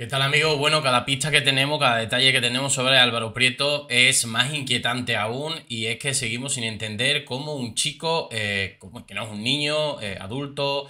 ¿Qué tal amigos? Bueno, cada pista que tenemos, cada detalle que tenemos sobre Álvaro Prieto es más inquietante aún y es que seguimos sin entender cómo un chico, eh, como que no es un niño, eh, adulto,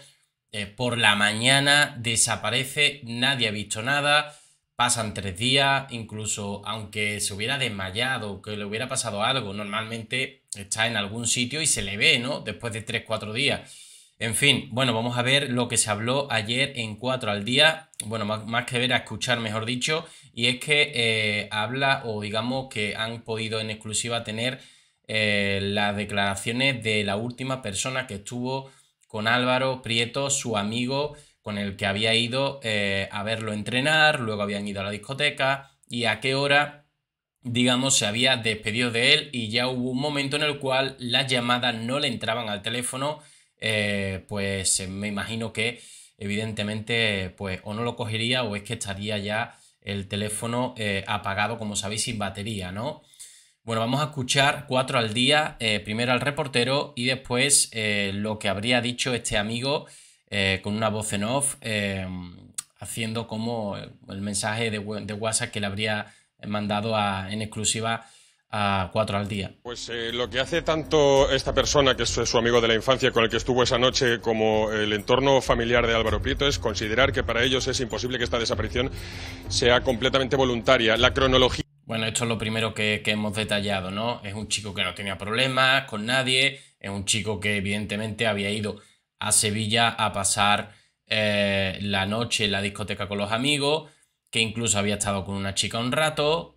eh, por la mañana desaparece, nadie ha visto nada, pasan tres días, incluso aunque se hubiera desmayado, que le hubiera pasado algo, normalmente está en algún sitio y se le ve, ¿no? Después de tres, cuatro días. En fin, bueno, vamos a ver lo que se habló ayer en 4 al día, bueno, más, que ver a escuchar, mejor dicho, y es que eh, habla o digamos que han podido en exclusiva tener eh, las declaraciones de la última persona que estuvo con Álvaro Prieto, su amigo con el que había ido eh, a verlo entrenar, luego habían ido a la discoteca y a qué hora digamos, se había despedido de él y ya hubo un momento en el cual las llamadas no le entraban al teléfono eh, pues eh, me imagino que evidentemente pues o no lo cogería o es que estaría ya el teléfono eh, apagado, como sabéis, sin batería, ¿no? Bueno, vamos a escuchar cuatro al día, primero al reportero y después lo que habría dicho este amigo con una voz en off, haciendo como el mensaje de, WhatsApp que le habría mandado en exclusiva a cuatro al día. Pues eh, lo que hace tanto esta persona, que es su amigo de la infancia con el que estuvo esa noche, como el entorno familiar de Álvaro Prieto, es considerar que para ellos es imposible que esta desaparición sea completamente voluntaria. La cronología. Bueno, esto es lo primero que, hemos detallado, ¿no? Es un chico que no tenía problemas con nadie, es un chico que evidentemente había ido a Sevilla a pasar eh, la noche en la discoteca con los amigos, que incluso había estado con una chica un rato,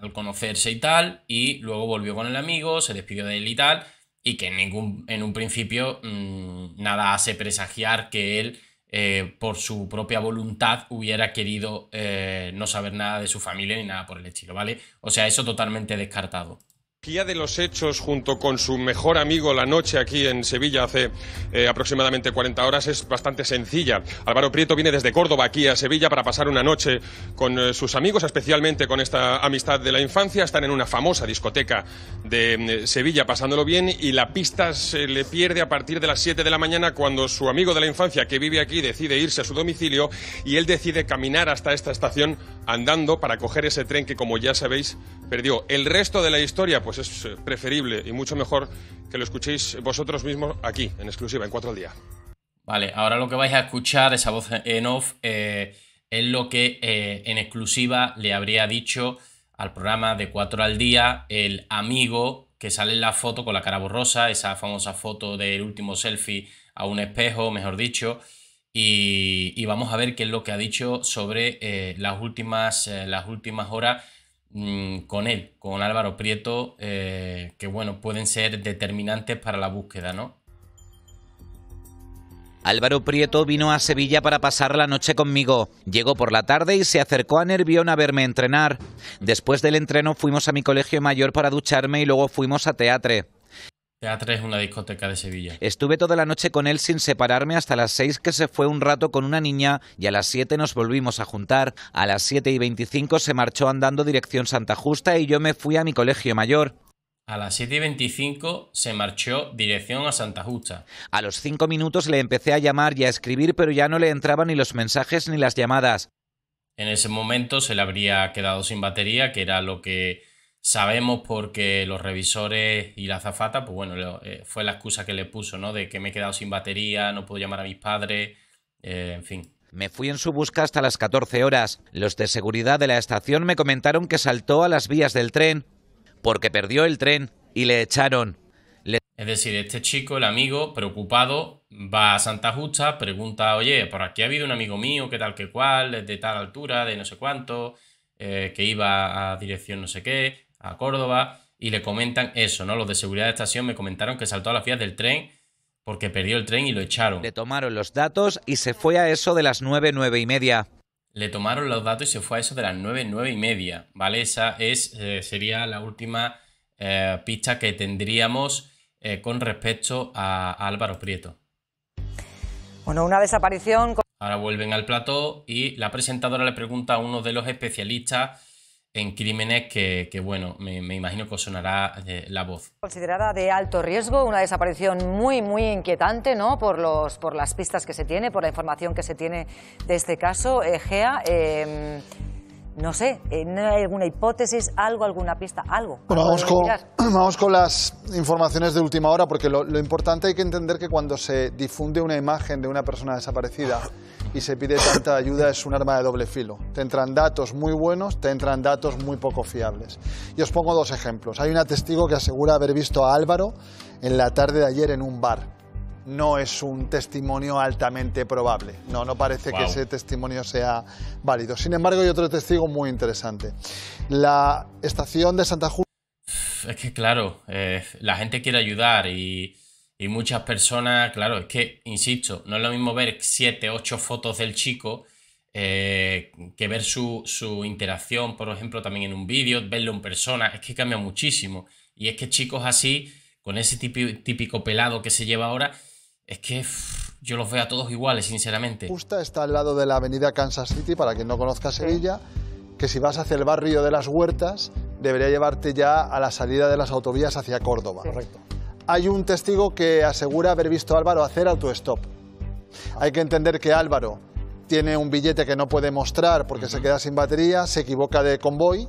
al conocerse y tal, y luego volvió con el amigo, se despidió de él y tal, y que en, ningún, en un principio mm, nada hace presagiar que él, eh, por su propia voluntad, hubiera querido eh, no saber nada de su familia ni nada por el estilo, ¿vale? O sea, eso totalmente descartado guía de los hechos junto con su mejor amigo la noche aquí en Sevilla hace eh, aproximadamente 40 horas es bastante sencilla. Álvaro Prieto viene desde Córdoba aquí a Sevilla para pasar una noche con eh, sus amigos, especialmente con esta amistad de la infancia. Están en una famosa discoteca de mm, eh, Sevilla pasándolo bien y la pista se le pierde a partir de las 7 de la mañana cuando su amigo de la infancia que vive aquí decide irse a su domicilio y él decide caminar hasta esta estación andando para coger ese tren que como ya sabéis perdió. El resto de la historia pues pues es eh, preferible y mucho mejor que lo escuchéis vosotros mismos aquí, en exclusiva, en Cuatro al Día. Vale, ahora lo que vais a escuchar, esa voz en off, eh, es lo que eh, en exclusiva le habría dicho al programa de 4 al Día el amigo que sale en la foto con la cara borrosa, esa famosa foto del último selfie a un espejo, mejor dicho. Y, vamos a ver qué es lo que ha dicho sobre las, últimas, las últimas horas Mm, con él, con Álvaro Prieto, eh, que bueno, pueden ser determinantes para la búsqueda, ¿no? Álvaro Prieto vino a Sevilla para pasar la noche conmigo. Llegó por la tarde y se acercó a Nervión a verme entrenar. Después del entreno fuimos a mi colegio mayor para ducharme y luego fuimos a teatre a es una discoteca de Sevilla. Estuve toda la noche con él sin separarme hasta las 6 que se fue un rato con una niña y a las 7 nos volvimos a juntar. A las 7 y 25 se marchó andando dirección Santa Justa y yo me fui a mi colegio mayor. A las 7 y 25 se marchó dirección a Santa Justa. A los 5 minutos le empecé a llamar y a escribir, pero ya no le entraban ni los mensajes ni las llamadas. En ese momento se le habría quedado sin batería, que era lo que Sabemos porque los revisores y la azafata, pues bueno, eh, fue la excusa que le puso, ¿no? De que me he quedado sin batería, no puedo llamar a mis padres, eh, en fin. Me fui en su busca hasta las 14 horas. Los de seguridad de la estación me comentaron que saltó a las vías del tren, porque perdió el tren y le echaron. Es decir, este chico, el amigo, preocupado, va a Santa Justa, pregunta, oye, por aquí ha habido un amigo mío, qué tal, qué cual, de tal altura, de no sé cuánto, eh, que iba a dirección no sé qué a Córdoba y le comentan eso, ¿no? Los de seguridad de estación me comentaron que saltó a las vías del tren porque perdió el tren y lo echaron. Le tomaron los datos y se fue a eso de las nueve, nueve y media. Le tomaron los datos y se fue a eso de las nueve, nueve y media, ¿vale? Esa es, eh, sería la última eh, pista que tendríamos eh, con respecto a, a, Álvaro Prieto. Bueno, una desaparición... Ahora vuelven al plató y la presentadora le pregunta a uno de los especialistas en crímenes que, que bueno, me, imagino que sonará eh, la voz. Considerada de alto riesgo, una desaparición muy, muy inquietante, ¿no? Por, los, por las pistas que se tiene, por la información que se tiene de este caso. EGEA. Eh, em, no sé, eh, ¿no hay alguna hipótesis, algo, alguna pista, algo? vamos, con, las informaciones de última hora, porque lo, lo importante hay que entender que cuando se difunde una imagen de una persona desaparecida y se pide tanta ayuda es un arma de doble filo. Te entran datos muy buenos, te entran datos muy poco fiables. Y os pongo dos ejemplos. Hay una testigo que asegura haber visto a Álvaro en la tarde de ayer en un bar. No es un testimonio altamente probable. No, no parece que ese testimonio sea válido. Sin embargo, hay otro testigo muy interesante. La estación de Santa Ju... Es que, claro, eh, la gente quiere ayudar y y muchas personas, claro, es que, insisto, no es lo mismo ver siete, ocho fotos del chico eh, que ver su, su, interacción, por ejemplo, también en un vídeo, verlo en persona, es que cambia muchísimo. Y es que chicos así, con ese típico, pelado que se lleva ahora, es que yo los veo a todos iguales, sinceramente. Justa está al lado de la avenida Kansas City, para quien no conozcas Sevilla, que si vas hacia el barrio de las Huertas, debería llevarte ya a la salida de las autovías hacia Córdoba. Correcto hay un testigo que asegura haber visto a Álvaro hacer autostop. Hay que entender que Álvaro tiene un billete que no puede mostrar porque se queda sin batería, se equivoca de convoy.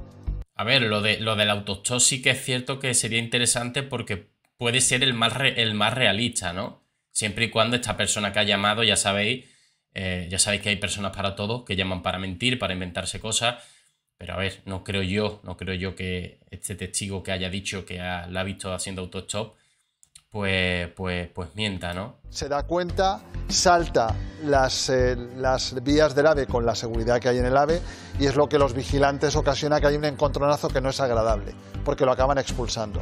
A ver, lo, de, lo del autostop sí que es cierto que sería interesante porque puede ser el más, el más realista, ¿no? Siempre y cuando esta persona que ha llamado, ya sabéis, eh, ya sabéis que hay personas para todo, que llaman para mentir, para inventarse cosas. Pero a ver, no creo yo, no creo yo que este testigo que haya dicho que la ha visto haciendo autostop pues, pues, pues, mienta, ¿no? Se da cuenta, salta las, eh, las vías del ave con la seguridad que hay en el ave y es lo que los vigilantes ocasiona que hay un encontronazo que no es agradable, porque lo acaban expulsando.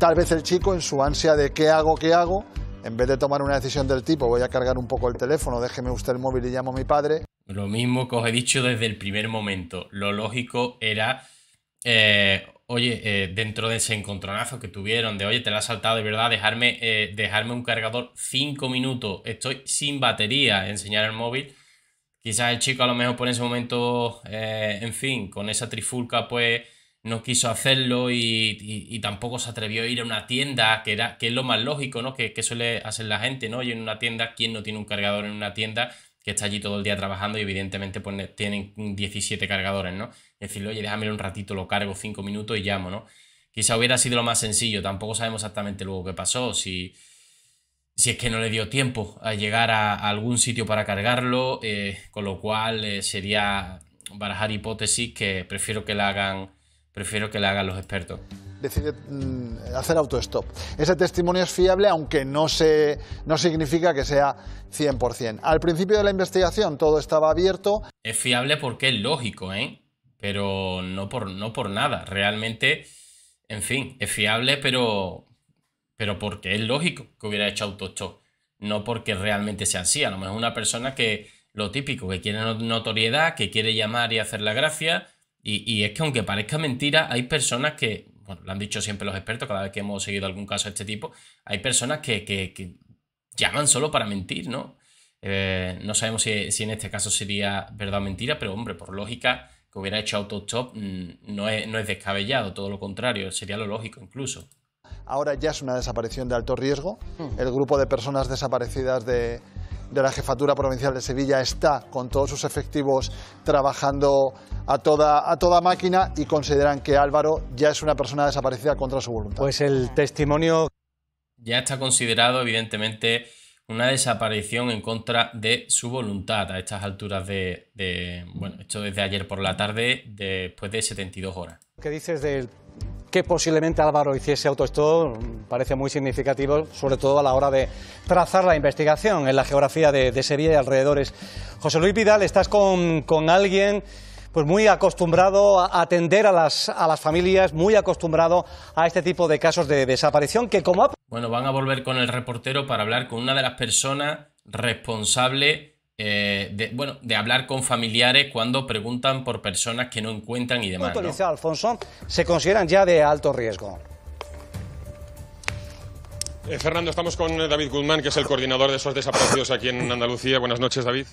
Tal vez el chico, en su ansia de qué hago, qué hago, en vez de tomar una decisión del tipo, voy a cargar un poco el teléfono, déjeme usted el móvil y llamo a mi padre. Lo mismo que os he dicho desde el primer momento. Lo lógico era eh, oye, eh, dentro de ese encontronazo que tuvieron, de oye, te la has saltado de verdad, dejarme, eh, dejarme un cargador 5 minutos, estoy sin batería, enseñar el móvil. Quizás el chico a lo mejor por ese momento, eh, en fin, con esa trifulca, pues no quiso hacerlo y, tampoco se atrevió a ir a una tienda, que, era, que es lo más lógico, ¿no? Que, que suele hacer la gente, ¿no? Y en una tienda, ¿quién no tiene un cargador en una tienda? que está allí todo el día trabajando y evidentemente pues, tienen 17 cargadores, ¿no? Decirle, oye, déjame un ratito, lo cargo 5 minutos y llamo, ¿no? Quizá hubiera sido lo más sencillo, tampoco sabemos exactamente luego qué pasó, si, si es que no le dio tiempo a llegar a, algún sitio para cargarlo, eh, con lo cual eh, sería barajar hipótesis que prefiero que la hagan, prefiero que la hagan los expertos decide mm, hacer autostop. Ese testimonio es fiable, aunque no, se, no significa que sea 100%. Al principio de la investigación todo estaba abierto. Es fiable porque es lógico, ¿eh? pero no por, no por nada. Realmente, en fin, es fiable, pero, pero porque es lógico que hubiera hecho autostop, no porque realmente sea así. A lo mejor una persona que lo típico, que quiere notoriedad, que quiere llamar y hacer la gracia. y, es que aunque parezca mentira, hay personas que bueno, lo han dicho siempre los expertos, cada vez que hemos seguido algún caso de este tipo, hay personas que, llaman solo para mentir, ¿no? Eh, no sabemos si, en este caso sería verdad o mentira, pero hombre, por lógica, que hubiera hecho autostop mm, no no es descabellado, todo lo contrario, sería lo lógico incluso. Ahora ya es una desaparición de alto riesgo. Mm. El grupo de personas desaparecidas de, de la Jefatura Provincial de Sevilla está con todos sus efectivos trabajando a toda, a toda máquina y consideran que Álvaro ya es una persona desaparecida contra su voluntad. Pues el testimonio... Ya está considerado, evidentemente, una desaparición en contra de su voluntad a estas alturas de, bueno, esto desde ayer por la tarde, después de 72 horas. ¿Qué dices del que posiblemente Álvaro hiciese autostop parece muy significativo, sobre todo a la hora de trazar la investigación en la geografía de, Sevilla y alrededores. José Luis Vidal, estás con, alguien pues muy acostumbrado a atender a las, a las familias, muy acostumbrado a este tipo de casos de desaparición que como... Bueno, van a volver con el reportero para hablar con una de las personas responsables eh, de, bueno, de hablar con familiares cuando preguntan por personas que no encuentran y demás. ¿no? Alfonso, se consideran ya de alto riesgo. Eh, Fernando, estamos con eh, David Guzmán, que es el coordinador de esos desaparecidos aquí en Andalucía. Buenas noches, David.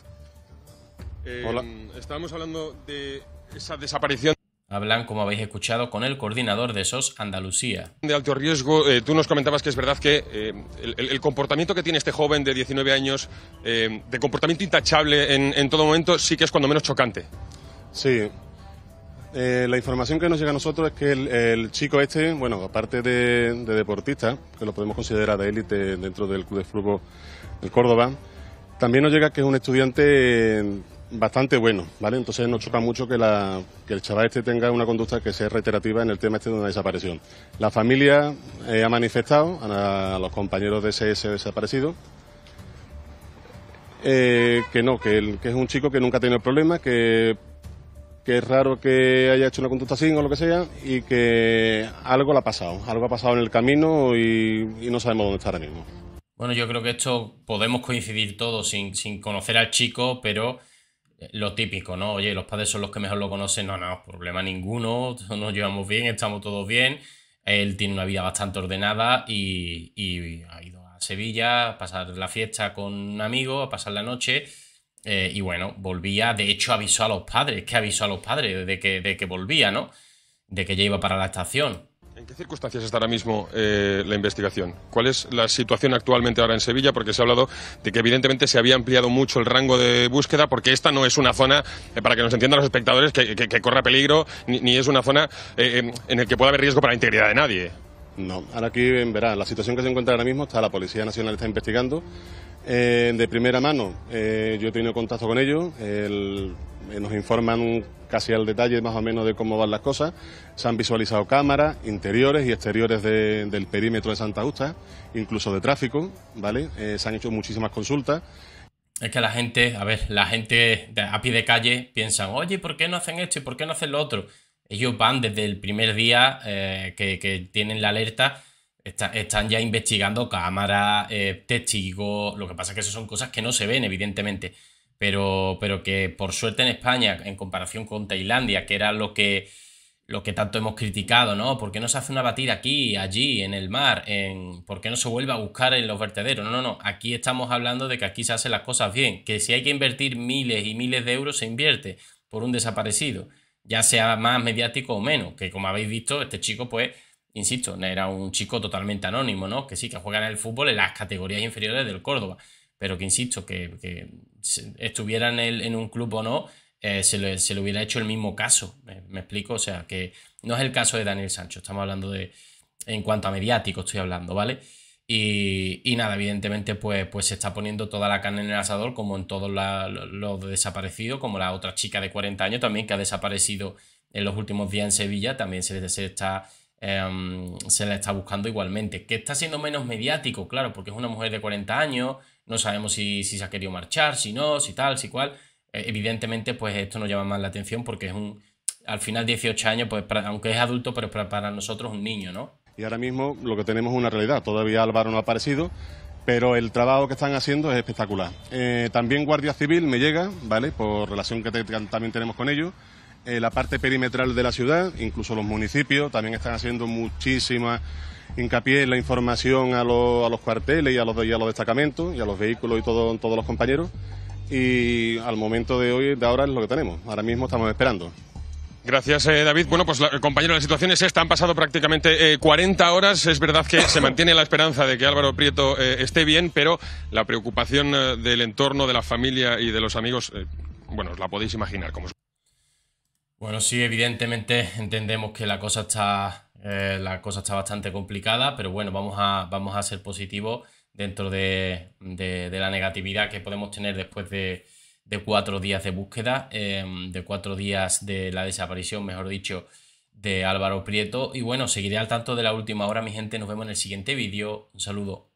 Eh, Hola. Estábamos hablando de esa desaparición Hablan, como habéis escuchado, con el coordinador de SOS Andalucía. De alto riesgo, eh, tú nos comentabas que es verdad que eh, el, comportamiento que tiene este joven de 19 años, eh, de comportamiento intachable en, en, todo momento, sí que es cuando menos chocante. Sí. la información que nos llega a nosotros es que el, chico este, bueno, aparte de, de, deportista, que lo podemos considerar de élite dentro del Club de Fútbol del Córdoba, también nos llega que es un estudiante bastante bueno, ¿vale? Entonces nos choca mucho que, la, que, el chaval este tenga una conducta que sea reiterativa en el tema este de una desaparición. La familia eh, ha manifestado a, los compañeros de ese desaparecido eh, que no, que, es un chico que nunca ha tenido problemas, que, que es raro que haya hecho una conducta así o lo que sea y que algo le ha pasado, algo ha pasado en el camino y, y no sabemos dónde está ahora mismo. Bueno, yo creo que esto podemos coincidir todos sin, sin conocer al chico, pero lo típico, ¿no? Oye, los padres son los que mejor lo conocen, no, no, problema ninguno, nos llevamos bien, estamos todos bien, él tiene una vida bastante ordenada y, ha ido a Sevilla a pasar la fiesta con un amigo, a pasar la noche. Eh, y bueno, volvía, de hecho avisó a los padres, que avisó a los padres de que, de que volvía, ¿no? De que ya iba para la estación qué circunstancias está ahora mismo eh, la investigación? ¿Cuál es la situación actualmente ahora en Sevilla? Porque se ha hablado de que evidentemente se había ampliado mucho el rango de búsqueda, porque esta no es una zona, eh, para que nos entiendan los espectadores, que, corra peligro, ni, es una zona eh, en la que pueda haber riesgo para la integridad de nadie. No, ahora aquí verá la situación que se encuentra ahora mismo está la Policía Nacional está investigando. de primera mano, yo he tenido contacto con ellos, nos informan casi al detalle más o menos de cómo van las cosas. Se han visualizado cámaras interiores y exteriores del perímetro de Santa Justa, incluso de tráfico, ¿vale? Eh, se han hecho muchísimas consultas. Es que la gente, a ver, la gente a pie de calle piensan, oye, ¿por qué no hacen esto y por qué no hacen lo otro? Ellos van desde el primer día eh, que, tienen la alerta, están ya investigando cámaras, eh, testigos, lo que pasa es que eso son cosas que no se ven, evidentemente pero, que por suerte en España, en comparación con Tailandia, que era lo que, lo que tanto hemos criticado, ¿no? ¿Por qué no se hace una batida aquí, allí, en el mar? ¿Por qué no se vuelve a buscar en los vertederos? No, no, no. Aquí estamos hablando de que aquí se hacen las cosas bien, que si hay que invertir miles y miles de euros, se invierte por un desaparecido, ya sea más mediático o menos, que como habéis visto, este chico, pues, insisto, era un chico totalmente anónimo, ¿no? Que sí, que juega en el fútbol en las categorías inferiores del Córdoba pero que insisto, que, que estuvieran en, en, un club o no, eh, se, le, hubiera hecho el mismo caso. ¿Me, explico? O sea, que no es el caso de Daniel Sancho, estamos hablando de, en cuanto a mediático estoy hablando, ¿vale? Y, nada, evidentemente pues, pues se está poniendo toda la carne en el asador, como en todos los desaparecidos, como la otra chica de 40 años también que ha desaparecido en los últimos días en Sevilla, también se, se está Em, se la está buscando igualmente. Que está siendo menos mediático, claro, porque es una mujer de 40 años, no sabemos si, se ha querido marchar, si no, si tal, si cual. Eh, evidentemente, pues esto nos llama más la atención porque es un, al final 18 años, pues aunque es adulto, pero para, para nosotros un niño, ¿no? Y ahora mismo lo que tenemos es una realidad, todavía Álvaro no ha aparecido, pero el trabajo que están haciendo es espectacular. Eh, también Guardia Civil me llega, ¿vale? Por relación que también tenemos con ellos. Eh, la parte perimetral de la ciudad, incluso los municipios, también están haciendo muchísima hincapié en la información a, a los cuarteles y a los, a los destacamentos y a los vehículos y todo, todos los compañeros. Y al momento de hoy, de ahora, es lo que tenemos. Ahora mismo estamos esperando. Gracias, eh, David. Bueno, pues la, compañero, la situación es esta. Han pasado prácticamente 40 eh, horas. Es verdad que se mantiene la esperanza de que Álvaro Prieto esté bien, pero la preocupación del entorno, de la familia y de los amigos, bueno, os la podéis imaginar. Como bueno, sí, evidentemente entendemos que la cosa está, eh, cosa está bastante complicada, pero bueno, vamos a, vamos a ser positivos dentro de, la negatividad que podemos tener después de, cuatro días de búsqueda, em, de cuatro días de la desaparición, mejor dicho, de Álvaro Prieto. Y bueno, seguiré al tanto de la última hora, mi gente. Nos vemos en el siguiente vídeo. Un saludo.